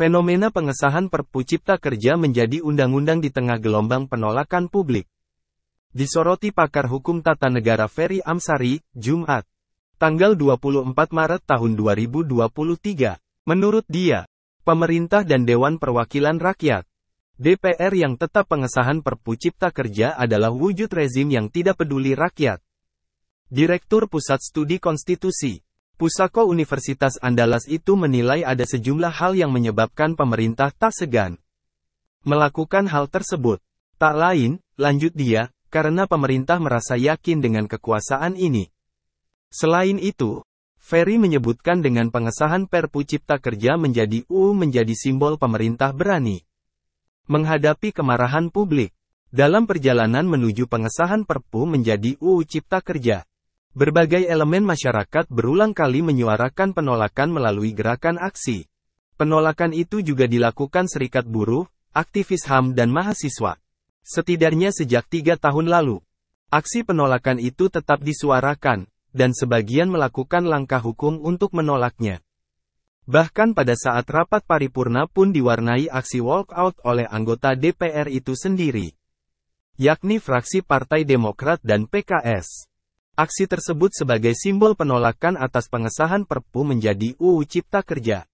Fenomena pengesahan Perpu Cipta Kerja menjadi undang-undang di tengah gelombang penolakan publik. Disoroti pakar hukum tata negara Ferry Amsari, Jumat. Tanggal 24 Maret tahun 2023. Menurut dia, pemerintah dan Dewan Perwakilan Rakyat DPR yang tetap pengesahan Perpu Cipta Kerja adalah wujud rezim yang tidak peduli rakyat. Direktur Pusat Studi Konstitusi Pusako Universitas Andalas itu menilai ada sejumlah hal yang menyebabkan pemerintah tak segan melakukan hal tersebut. Tak lain, lanjut dia, karena pemerintah merasa yakin dengan kekuasaan ini. Selain itu, Ferry menyebutkan dengan pengesahan Perpu Cipta Kerja menjadi UU menjadi simbol pemerintah berani menghadapi kemarahan publik. Dalam perjalanan menuju pengesahan Perpu menjadi UU Cipta Kerja, Berbagai elemen masyarakat berulang kali menyuarakan penolakan melalui gerakan aksi. Penolakan itu juga dilakukan serikat buruh, aktivis HAM dan mahasiswa. Setidaknya sejak tiga tahun lalu, aksi penolakan itu tetap disuarakan, dan sebagian melakukan langkah hukum untuk menolaknya. Bahkan pada saat rapat paripurna pun diwarnai aksi walkout oleh anggota DPR itu sendiri, yakni fraksi Partai Demokrat dan PKS. Aksi tersebut sebagai simbol penolakan atas pengesahan Perpu menjadi UU Cipta Kerja.